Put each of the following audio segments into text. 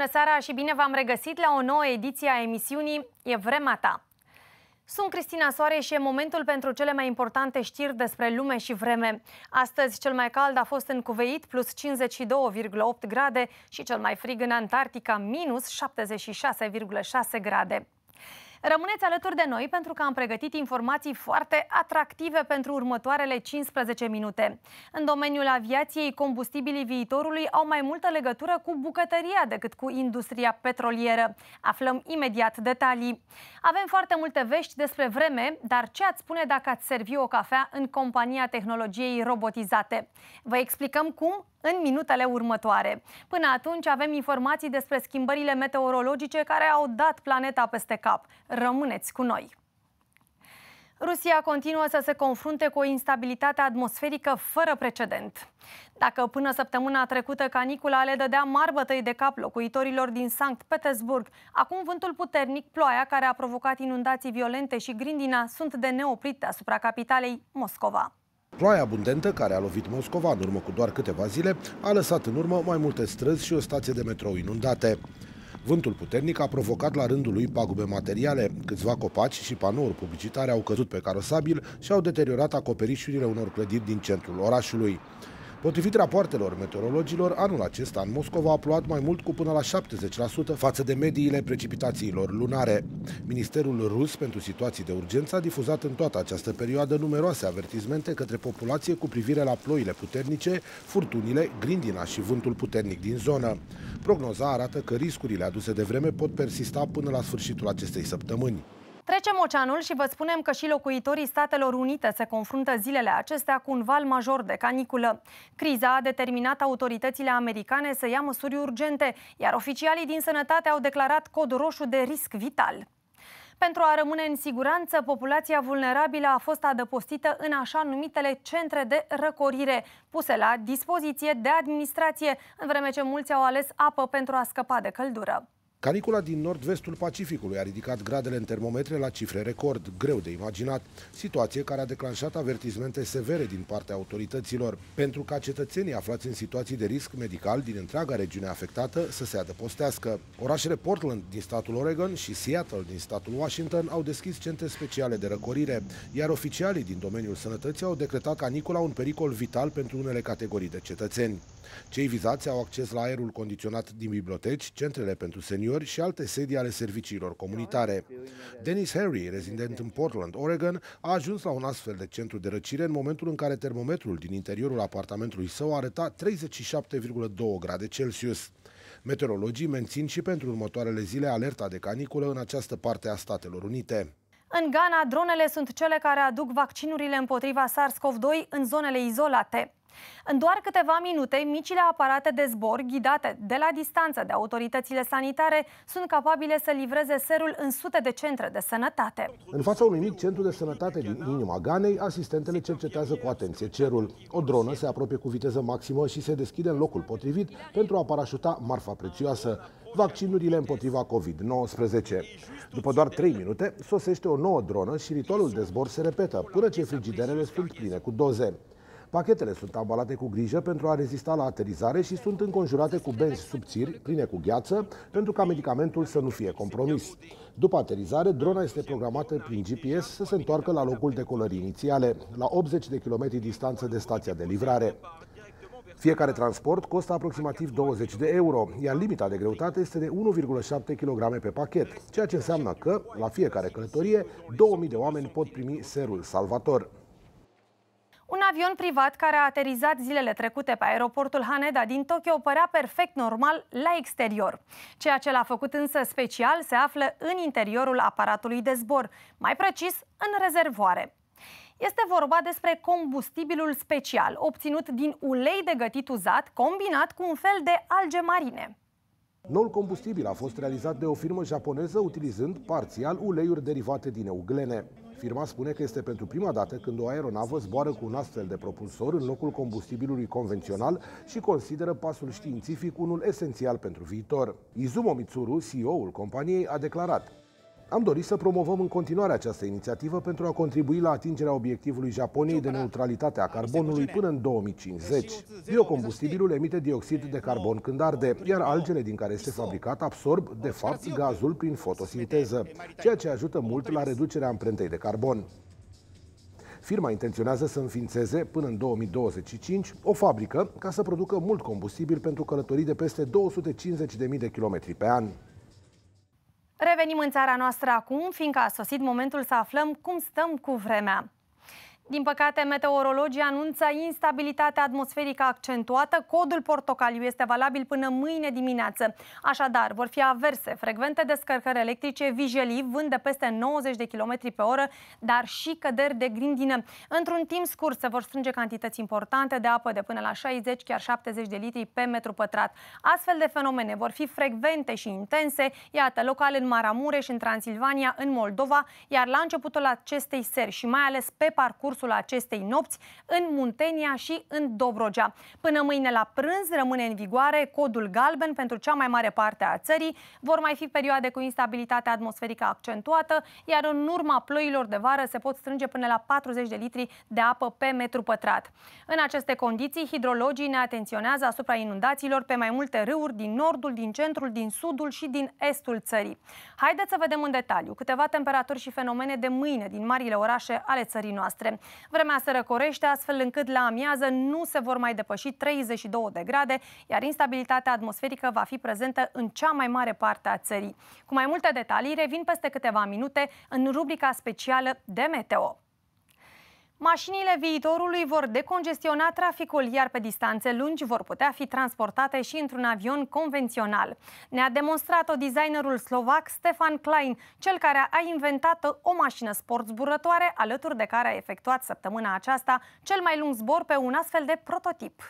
Bună seara și bine v-am regăsit la o nouă ediție a emisiunii E vremea ta. Sunt Cristina Soare și e momentul pentru cele mai importante știri despre lume și vreme. Astăzi cel mai cald a fost în Cuveit, plus 52,8 grade și cel mai frig în Antarctica, minus 76,6 grade. Rămâneți alături de noi pentru că am pregătit informații foarte atractive pentru următoarele 15 minute. În domeniul aviației, combustibilii viitorului au mai multă legătură cu bucătăria decât cu industria petrolieră. Aflăm imediat detalii. Avem foarte multe vești despre vreme, dar ce ați spune dacă ați servi o cafea în compania tehnologiei robotizate? Vă explicăm cum în minutele următoare. Până atunci avem informații despre schimbările meteorologice care au dat planeta peste cap. Rămâneți cu noi! Rusia continuă să se confrunte cu o instabilitate atmosferică fără precedent. Dacă până săptămâna trecută canicula le dădea mari bătăi de cap locuitorilor din Sankt Petersburg, acum vântul puternic, ploaia care a provocat inundații violente și grindina sunt de neoprit asupra capitalei Moscova. Ploaia abundentă care a lovit Moscova în urmă cu doar câteva zile a lăsat în urmă mai multe străzi și o stație de metrou inundate. Vântul puternic a provocat la rândul lui pagube materiale. Câțiva copaci și panouri publicitare au căzut pe carosabil și au deteriorat acoperișurile unor clădiri din centrul orașului. Potrivit rapoartelor meteorologilor, anul acesta în Moscova a plouat mai mult cu până la 70% față de mediile precipitațiilor lunare. Ministerul rus pentru situații de urgență a difuzat în toată această perioadă numeroase avertismente către populație cu privire la ploile puternice, furtunile, grindina și vântul puternic din zonă. Prognoza arată că riscurile aduse de vreme pot persista până la sfârșitul acestei săptămâni. Trecem oceanul și vă spunem că și locuitorii Statelor Unite se confruntă zilele acestea cu un val major de caniculă. Criza a determinat autoritățile americane să ia măsuri urgente, iar oficialii din sănătate au declarat cod roșu de risc vital. Pentru a rămâne în siguranță, populația vulnerabilă a fost adăpostită în așa numitele centre de răcorire, puse la dispoziție de administrație, în vreme ce mulți au ales apă pentru a scăpa de căldură. Canicula din nord-vestul Pacificului a ridicat gradele în termometre la cifre record, greu de imaginat, situație care a declanșat avertizmente severe din partea autorităților, pentru ca cetățenii aflați în situații de risc medical din întreaga regiune afectată să se adăpostească. Orașele Portland din statul Oregon și Seattle din statul Washington au deschis centre speciale de răcorire, iar oficialii din domeniul sănătății au decretat canicula un pericol vital pentru unele categorii de cetățeni. Cei vizați au acces la aerul condiționat din biblioteci, centrele pentru seniori și alte sedii ale serviciilor comunitare. Dennis Harry, rezident în Portland, Oregon, a ajuns la un astfel de centru de răcire în momentul în care termometrul din interiorul apartamentului său arăta 37,2 grade Celsius. Meteorologii mențin și pentru următoarele zile alerta de caniculă în această parte a Statelor Unite. În Ghana, dronele sunt cele care aduc vaccinurile împotriva SARS-CoV-2 în zonele izolate. În doar câteva minute, micile aparate de zbor, ghidate de la distanță de autoritățile sanitare, sunt capabile să livreze serul în sute de centre de sănătate. În fața unui mic centru de sănătate din inima Ganei, asistentele cercetează cu atenție cerul. O dronă se apropie cu viteză maximă și se deschide în locul potrivit pentru a parașuta marfa prețioasă vaccinurile împotriva COVID-19. După doar 3 minute, sosește o nouă dronă și ritualul de zbor se repetă, până ce frigiderele sunt pline cu doze. Pachetele sunt ambalate cu grijă pentru a rezista la aterizare și sunt înconjurate cu benzi subțiri, pline cu gheață, pentru ca medicamentul să nu fie compromis. După aterizare, drona este programată prin GPS să se întoarcă la locul de colării inițiale, la 80 de km distanță de stația de livrare. Fiecare transport costă aproximativ 20 de euro, iar limita de greutate este de 1,7 kg pe pachet, ceea ce înseamnă că, la fiecare călătorie, 2000 de oameni pot primi serul salvator. Un avion privat care a aterizat zilele trecute pe aeroportul Haneda din Tokyo părea perfect normal la exterior. Ceea ce l-a făcut însă special se află în interiorul aparatului de zbor, mai precis în rezervoare. Este vorba despre combustibilul special, obținut din ulei de gătit uzat, combinat cu un fel de alge marine. Noul combustibil a fost realizat de o firmă japoneză utilizând parțial uleiuri derivate din euglene. Firma spune că este pentru prima dată când o aeronavă zboară cu un astfel de propulsor în locul combustibilului convențional și consideră pasul științific unul esențial pentru viitor. Izumo Mitsuru, CEO-ul companiei, a declarat am dorit să promovăm în continuare această inițiativă pentru a contribui la atingerea obiectivului Japoniei de neutralitate a carbonului până în 2050. Biocombustibilul emite dioxid de carbon când arde, iar algele din care este fabricat absorb, de fapt, gazul prin fotosinteză, ceea ce ajută mult la reducerea amprentei de carbon. Firma intenționează să înființeze până în 2025 o fabrică ca să producă mult combustibil pentru călătorii de peste 250.000 de kilometri pe an. Revenim în țara noastră acum, fiindcă a sosit momentul să aflăm cum stăm cu vremea. Din păcate, meteorologii anunță instabilitatea atmosferică accentuată. Codul portocaliu este valabil până mâine dimineață. Așadar, vor fi averse, frecvente descărcări electrice, vijelii, vânt de peste 90 de km pe oră, dar și căderi de grindină. Într-un timp scurt se vor strânge cantități importante de apă de până la 60, chiar 70 de litri pe metru pătrat. Astfel de fenomene vor fi frecvente și intense, iată, local în Maramureș, în Transilvania, în Moldova, iar la începutul acestei seri și mai ales pe parcurs cursul acestei nopți în Muntenia și în Dobrogea. Până mâine la prânz rămâne în vigoare codul galben pentru cea mai mare parte a țării. Vor mai fi perioade cu instabilitate atmosferică accentuată, iar în urma ploilor de vară se pot strânge până la 40 de litri de apă pe metru pătrat. În aceste condiții, hidrologii ne atenționează asupra inundațiilor pe mai multe râuri din nordul, din centrul, din sudul și din estul țării. Haideți să vedem în detaliu câteva temperaturi și fenomene de mâine din marile orașe ale țării noastre. Vremea se răcorește astfel încât la amiază nu se vor mai depăși 32 de grade, iar instabilitatea atmosferică va fi prezentă în cea mai mare parte a țării. Cu mai multe detalii revin peste câteva minute în rubrica specială de meteo. Mașinile viitorului vor decongestiona traficul, iar pe distanțe lungi vor putea fi transportate și într-un avion convențional. Ne-a demonstrat-o designerul slovac Stefan Klein, cel care a inventat o mașină sport zburătoare, alături de care a efectuat săptămâna aceasta cel mai lung zbor pe un astfel de prototip.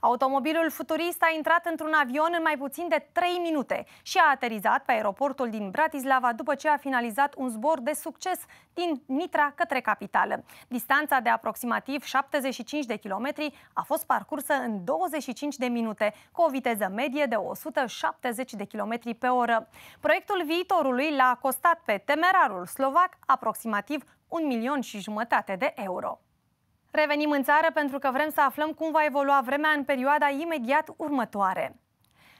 Automobilul futurist a intrat într-un avion în mai puțin de 3 minute și a aterizat pe aeroportul din Bratislava după ce a finalizat un zbor de succes din Nitra către capitală. Distanța de aproximativ 75 de kilometri a fost parcursă în 25 de minute, cu o viteză medie de 170 de kilometri pe oră. Proiectul viitorului l-a costat pe temerarul slovac aproximativ un milion și jumătate de euro. Revenim în țară pentru că vrem să aflăm cum va evolua vremea în perioada imediat următoare.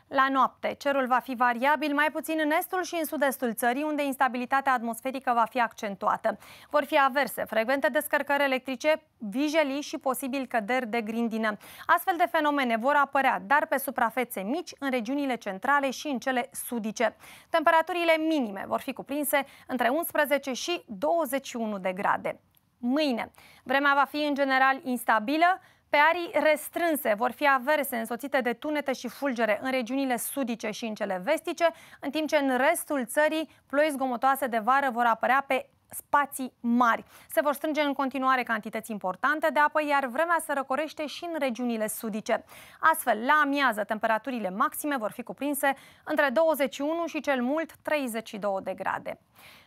La noapte, cerul va fi variabil mai puțin în estul și în sud-estul țării, unde instabilitatea atmosferică va fi accentuată. Vor fi averse, frecvente descărcări electrice, vijelii și posibil căderi de grindină. Astfel de fenomene vor apărea, dar pe suprafețe mici, în regiunile centrale și în cele sudice. Temperaturile minime vor fi cuprinse între 11 și 21 de grade mâine. Vremea va fi în general instabilă, pe arii restrânse vor fi averse însoțite de tunete și fulgere în regiunile sudice și în cele vestice, în timp ce în restul țării ploi zgomotoase de vară vor apărea pe spații mari. Se vor strânge în continuare cantități importante de apă, iar vremea se răcorește și în regiunile sudice. Astfel, la amiază, temperaturile maxime vor fi cuprinse între 21 și cel mult 32 de grade.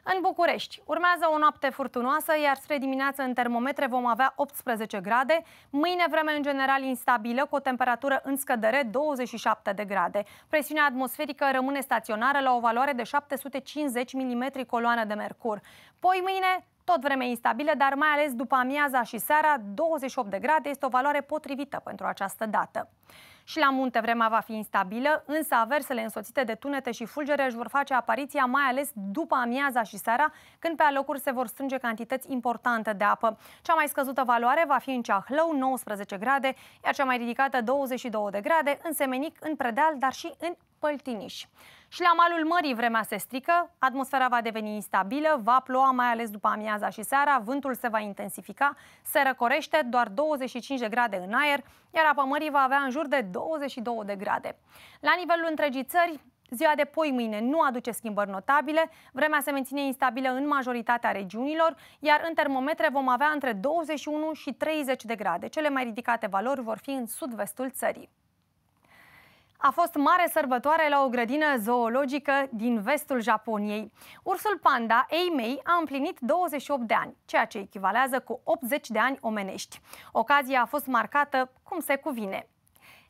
În București urmează o noapte furtunoasă, iar spre dimineață în termometre vom avea 18 grade. Mâine vreme în general instabilă, cu o temperatură în scădere 27 de grade. Presiunea atmosferică rămâne staționară la o valoare de 750 mm coloană de mercur. Poi mâine tot vreme instabilă, dar mai ales după amiaza și seara, 28 de grade este o valoare potrivită pentru această dată. Și la munte vremea va fi instabilă, însă aversele însoțite de tunete și fulgere își vor face apariția mai ales după amiaza și seara, când pe alocuri se vor strânge cantități importante de apă. Cea mai scăzută valoare va fi în Ceahlău, 19 grade, iar cea mai ridicată 22 de grade, în Semenic, în Predeal, dar și în Păltiniș. Și la malul mării vremea se strică, atmosfera va deveni instabilă, va ploua mai ales după amiaza și seara, vântul se va intensifica, se răcorește doar 25 de grade în aer, iar apa mării va avea în jur de 22 de grade. La nivelul întregii țări, Ziua de poi mâine nu aduce schimbări notabile, vremea se menține instabilă în majoritatea regiunilor, iar în termometre vom avea între 21 și 30 de grade. Cele mai ridicate valori vor fi în sud-vestul țării. A fost mare sărbătoare la o grădină zoologică din vestul Japoniei. Ursul panda Eimei a împlinit 28 de ani, ceea ce echivalează cu 80 de ani omenești. Ocazia a fost marcată cum se cuvine.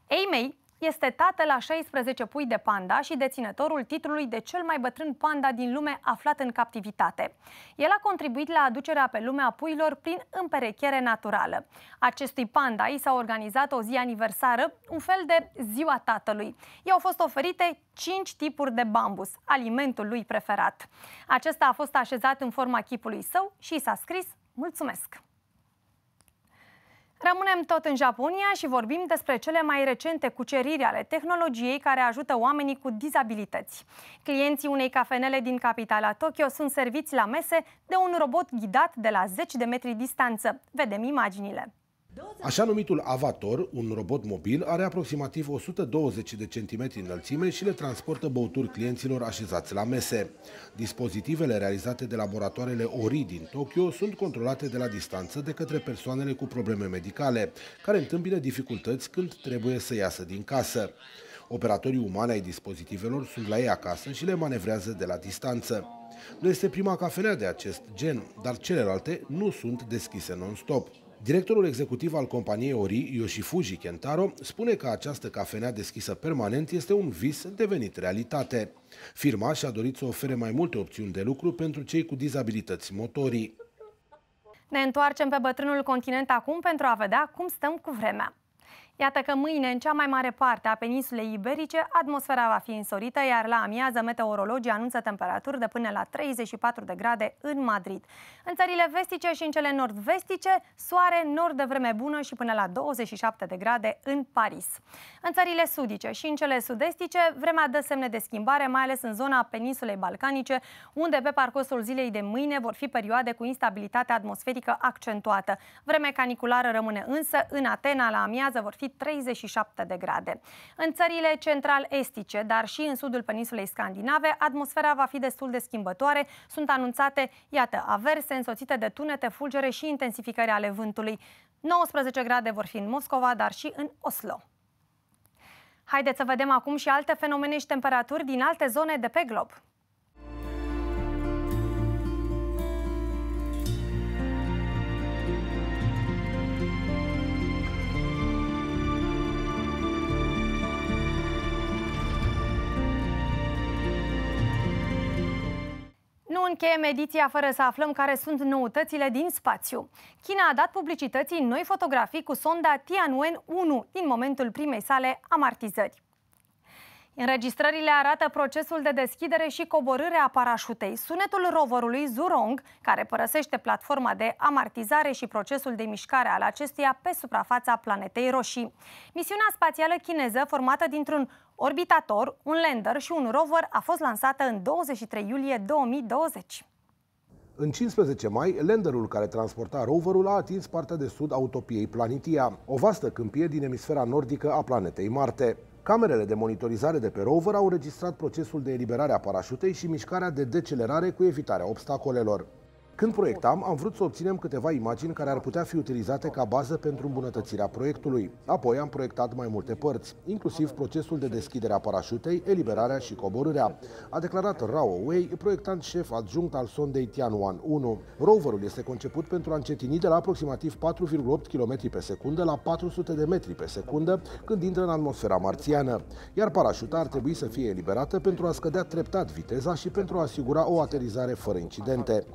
Eimei este tată la 16 pui de panda și deținătorul titlului de cel mai bătrân panda din lume aflat în captivitate. El a contribuit la aducerea pe lume a puilor prin împerechere naturală. Acestui panda i s-a organizat o zi aniversară, un fel de ziua tatălui. I-au fost oferite 5 tipuri de bambus, alimentul lui preferat. Acesta a fost așezat în forma chipului său și i s-a scris Mulțumesc! Rămânem tot în Japonia și vorbim despre cele mai recente cuceriri ale tehnologiei care ajută oamenii cu dizabilități. Clienții unei cafenele din capitala Tokyo sunt serviți la mese de un robot ghidat de la 10 de metri distanță. Vedem imaginile. Așa numitul Avator, un robot mobil, are aproximativ 120 de centimetri înălțime și le transportă băuturi clienților așezați la mese. Dispozitivele realizate de laboratoarele ORI din Tokyo sunt controlate de la distanță de către persoanele cu probleme medicale, care întâmpină dificultăți când trebuie să iasă din casă. Operatorii umani ai dispozitivelor sunt la ei acasă și le manevrează de la distanță. Nu este prima cafenea de acest gen, dar celelalte nu sunt deschise non-stop. Directorul executiv al companiei Ori, Yoshifuji Kentaro, spune că această cafenea deschisă permanent este un vis devenit realitate. Firma și-a dorit să ofere mai multe opțiuni de lucru pentru cei cu dizabilități motorii. Ne întoarcem pe bătrânul continent acum pentru a vedea cum stăm cu vremea. Iată că mâine, în cea mai mare parte a peninsulei iberice, atmosfera va fi însorită, iar la amiază meteorologii anunță temperaturi de până la 34 de grade în Madrid. În țările vestice și în cele nord-vestice, soare, nord de vreme bună și până la 27 de grade în Paris. În țările sudice și în cele sudestice, vremea dă semne de schimbare, mai ales în zona peninsulei balcanice, unde pe parcursul zilei de mâine vor fi perioade cu instabilitate atmosferică accentuată. Vreme caniculară rămâne însă, în Atena la amiază vor fi 37 de grade. În țările central-estice, dar și în sudul peninsulei scandinave, atmosfera va fi destul de schimbătoare. Sunt anunțate, iată, averse însoțite de tunete, fulgere și intensificări ale vântului. 19 grade vor fi în Moscova, dar și în Oslo. Haideți să vedem acum și alte fenomene și temperaturi din alte zone de pe glob. Nu încheiem ediția fără să aflăm care sunt noutățile din spațiu. China a dat publicității noi fotografii cu sonda Tianwen-1 din momentul primei sale amartizări. Înregistrările arată procesul de deschidere și coborâre a parașutei, sunetul roverului Zurong, care părăsește platforma de amartizare și procesul de mișcare al acestuia pe suprafața planetei roșii. Misiunea spațială chineză, formată dintr-un orbitator, un lander și un rover a fost lansată în 23 iulie 2020. În 15 mai, landerul care transporta roverul a atins partea de sud a utopiei Planitia, o vastă câmpie din emisfera nordică a planetei Marte. Camerele de monitorizare de pe rover au registrat procesul de eliberare a parașutei și mișcarea de decelerare cu evitarea obstacolelor. Când proiectam, am vrut să obținem câteva imagini care ar putea fi utilizate ca bază pentru îmbunătățirea proiectului. Apoi am proiectat mai multe părți, inclusiv procesul de deschidere a parașutei, eliberarea și coborârea, a declarat Rao Wei, proiectant șef adjunct al sondei Tianwan 1. Roverul este conceput pentru a încetini de la aproximativ 4,8 km pe secundă la 400 de metri pe secundă când intră în atmosfera marțiană, iar parașuta ar trebui să fie eliberată pentru a scădea treptat viteza și pentru a asigura o aterizare fără incidente.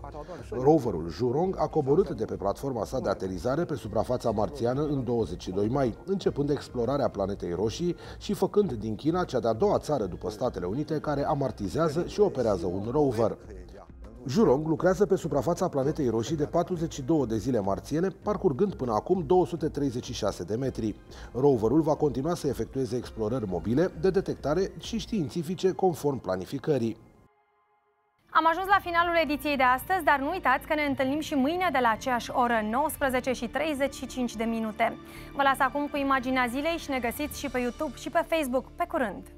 Roverul Jurong a coborât de pe platforma sa de aterizare pe suprafața marțiană în 22 mai, începând explorarea planetei roșii și făcând din China cea de-a doua țară după Statele Unite care amartizează și operează un rover. Jurong lucrează pe suprafața planetei roșii de 42 de zile marțiene, parcurgând până acum 236 de metri. Roverul va continua să efectueze explorări mobile, de detectare și științifice conform planificării. Am ajuns la finalul ediției de astăzi, dar nu uitați că ne întâlnim și mâine de la aceeași oră, 19 și 35 de minute. Vă las acum cu imaginea zilei și ne găsiți și pe YouTube și pe Facebook. Pe curând!